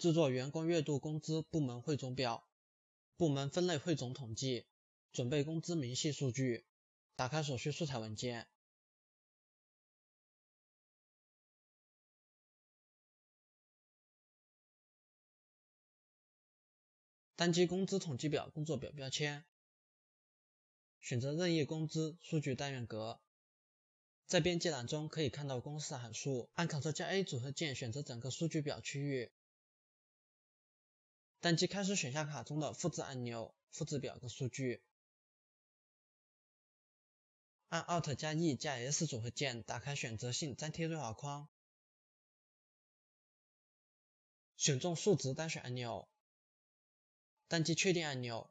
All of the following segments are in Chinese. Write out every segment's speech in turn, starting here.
制作员工月度工资部门汇总表，部门分类汇总统计，准备工资明细数据，打开所需素材文件，单击工资统计表工作表标签，选择任意工资数据单元格，在编辑栏中可以看到公式函数，按 Ctrl+ 加 A 组合键选择整个数据表区域。单击开始选项卡中的复制按钮，复制表格数据。按 Alt 加 E 加 S 组合键，打开选择性粘贴对话框，选中数值单选按钮，单击确定按钮，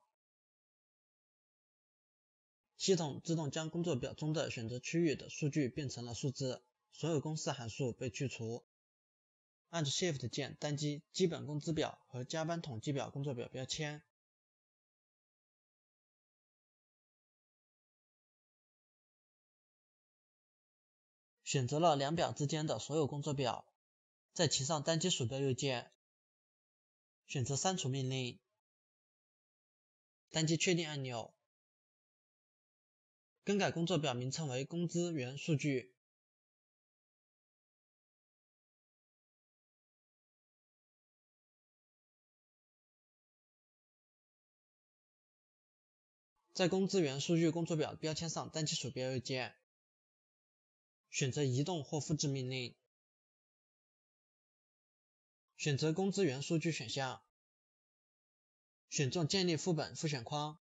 系统自动将工作表中的选择区域的数据变成了数字，所有公式函数被去除。按住 Shift 键单击“基本工资表”和“加班统计表”工作表标签，选择了两表之间的所有工作表，在其上单击鼠标右键，选择“删除”命令，单击“确定”按钮，更改工作表名称为“工资源数据”。在工资源数据工作表标签上单击鼠标右键，选择移动或复制命令，选择工资源数据选项，选中建立副本复选框，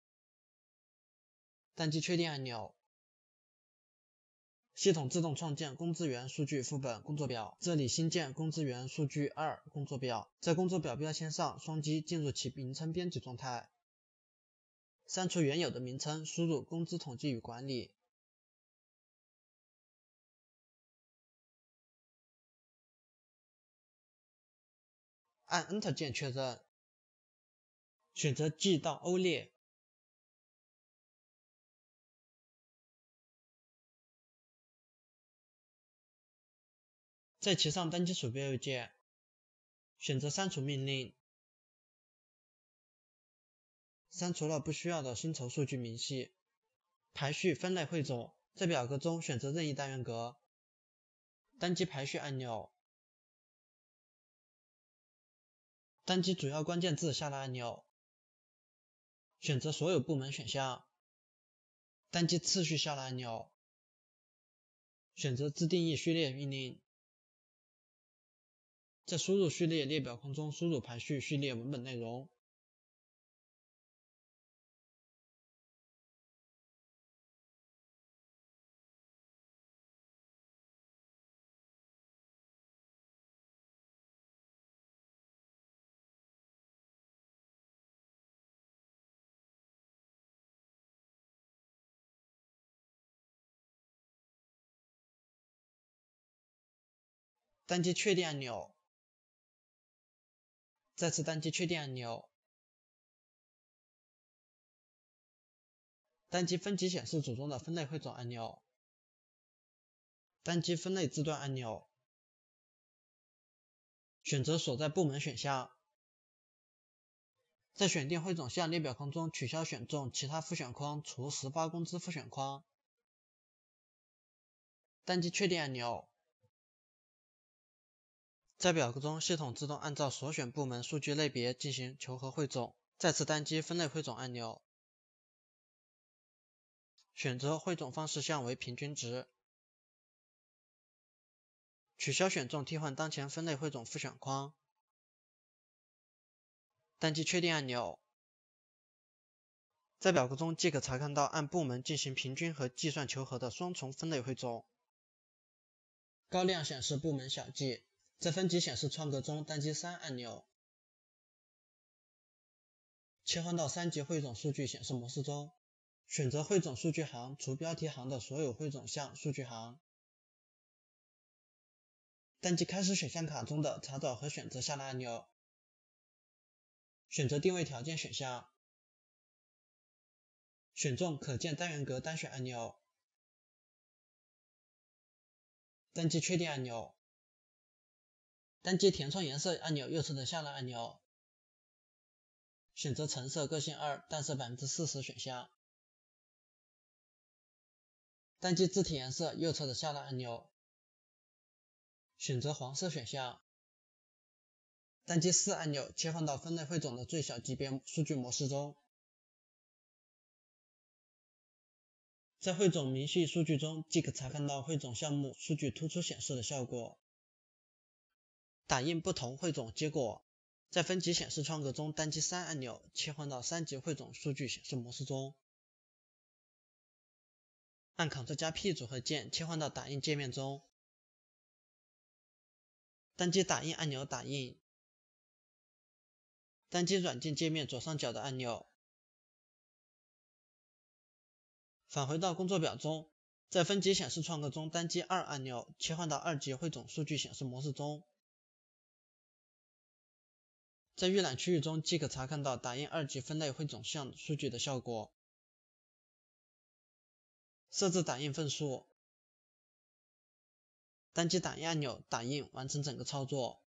单击确定按钮，系统自动创建工资源数据副本工作表。这里新建工资源数据二工作表，在工作表标签上双击进入其名称编辑状态。删除原有的名称，输入“工资统计与管理”，按 Enter 键确认。选择 G 到欧列，在其上单击鼠标右键，选择删除命令。删除了不需要的薪酬数据明细，排序、分类、汇总。在表格中选择任意单元格，单击排序按钮，单击主要关键字下拉按钮，选择所有部门选项，单击次序下拉按钮，选择自定义序列命令，在输入序列列表框中输入排序序列文本内容。单击确定按钮，再次单击确定按钮，单击分级显示组中的分类汇总按钮，单击分类字段按钮，选择所在部门选项，在选定汇总项列表框中取消选中其他复选框（除实发工资复选框），单击确定按钮。在表格中，系统自动按照所选部门数据类别进行求和汇总。再次单击分类汇总按钮，选择汇总方式项为平均值，取消选中替换当前分类汇总复选框，单击确定按钮。在表格中即可查看到按部门进行平均和计算求和的双重分类汇总，高亮显示部门小计。在分级显示窗格中，单击三按钮，切换到三级汇总数据显示模式中，选择汇总数据行（除标题行的所有汇总项数据行），单击开始选项卡中的查找和选择下拉按钮，选择定位条件选项，选中可见单元格单选按钮，单击确定按钮。单击填充颜色按钮右侧的下拉按钮，选择橙色个性二，淡色百分之四十选项。单击字体颜色右侧的下拉按钮，选择黄色选项。单击四按钮，切换到分类汇总的最小级别数据模式中。在汇总明细数据中，即可查看到汇总项目数据突出显示的效果。打印不同汇总结果，在分级显示窗格中单击三按钮，切换到三级汇总数据显示模式中，按 Ctrl 加 P 组合键切换到打印界面中，单击打印按钮打印，单击软件界面左上角的按钮，返回到工作表中，在分级显示窗格中单击二按钮，切换到二级汇总数据显示模式中。在预览区域中即可查看到打印二级分类汇总项数据的效果。设置打印份数，单击打印按钮打印，完成整个操作。